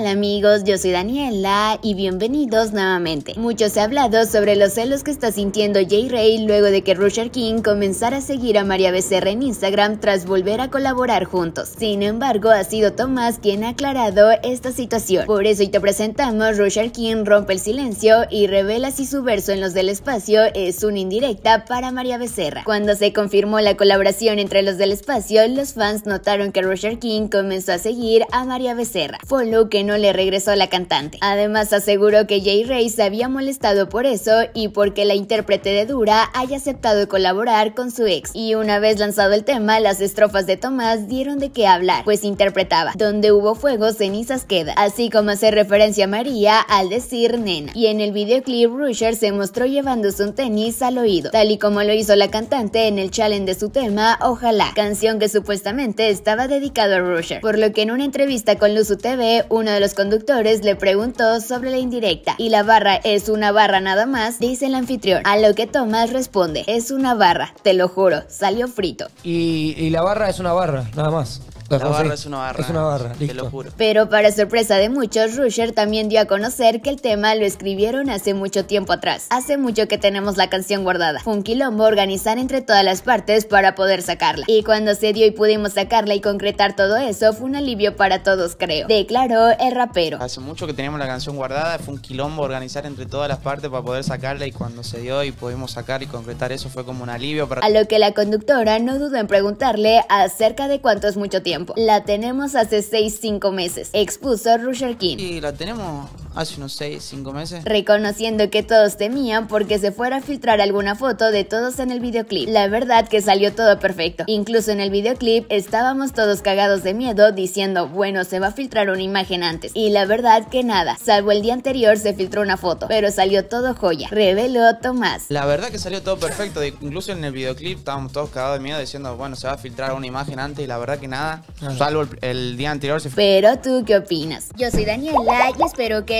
Hola amigos, yo soy Daniela y bienvenidos nuevamente. Muchos se ha hablado sobre los celos que está sintiendo Jay Ray luego de que Rusher King comenzara a seguir a María Becerra en Instagram tras volver a colaborar juntos. Sin embargo, ha sido Tomás quien ha aclarado esta situación. Por eso hoy te presentamos Rusher King rompe el silencio y revela si su verso en Los del Espacio es una indirecta para María Becerra. Cuando se confirmó la colaboración entre Los del Espacio, los fans notaron que Rusher King comenzó a seguir a María Becerra. Follow que no le regresó la cantante. Además aseguró que Jay Ray se había molestado por eso y porque la intérprete de Dura haya aceptado colaborar con su ex. Y una vez lanzado el tema, las estrofas de Tomás dieron de qué hablar, pues interpretaba, donde hubo fuego, cenizas queda, así como hacer referencia a María al decir nena. Y en el videoclip, Rusher se mostró llevándose un tenis al oído, tal y como lo hizo la cantante en el challenge de su tema Ojalá, canción que supuestamente estaba dedicado a Rusher, por lo que en una entrevista con Luzu TV, una de los conductores le preguntó sobre la indirecta y la barra es una barra nada más, dice el anfitrión, a lo que Tomás responde, es una barra, te lo juro, salió frito. Y, y la barra es una barra, nada más es una barra. Te lo juro. Pero para sorpresa de muchos, Rusher también dio a conocer que el tema lo escribieron hace mucho tiempo atrás. Hace mucho que tenemos la canción guardada. Fue un quilombo organizar entre todas las partes para poder sacarla. Y cuando se dio y pudimos sacarla y concretar todo eso, fue un alivio para todos, creo. Declaró el rapero. Hace mucho que teníamos la canción guardada, fue un quilombo organizar entre todas las partes para poder sacarla y cuando se dio y pudimos sacar y concretar eso fue como un alivio para... A lo que la conductora no dudó en preguntarle acerca de cuánto es mucho tiempo. La tenemos hace 6-5 meses, expuso Rusher King. Y la tenemos hace unos 6, 5 meses. Reconociendo que todos temían porque se fuera a filtrar alguna foto de todos en el videoclip. La verdad que salió todo perfecto. Incluso en el videoclip estábamos todos cagados de miedo diciendo, bueno, se va a filtrar una imagen antes. Y la verdad que nada, salvo el día anterior se filtró una foto, pero salió todo joya. Reveló Tomás. La verdad que salió todo perfecto. Incluso en el videoclip estábamos todos cagados de miedo diciendo, bueno, se va a filtrar una imagen antes y la verdad que nada, salvo el, día anterior se filtró. Pero tú qué opinas? Yo soy Daniela y espero que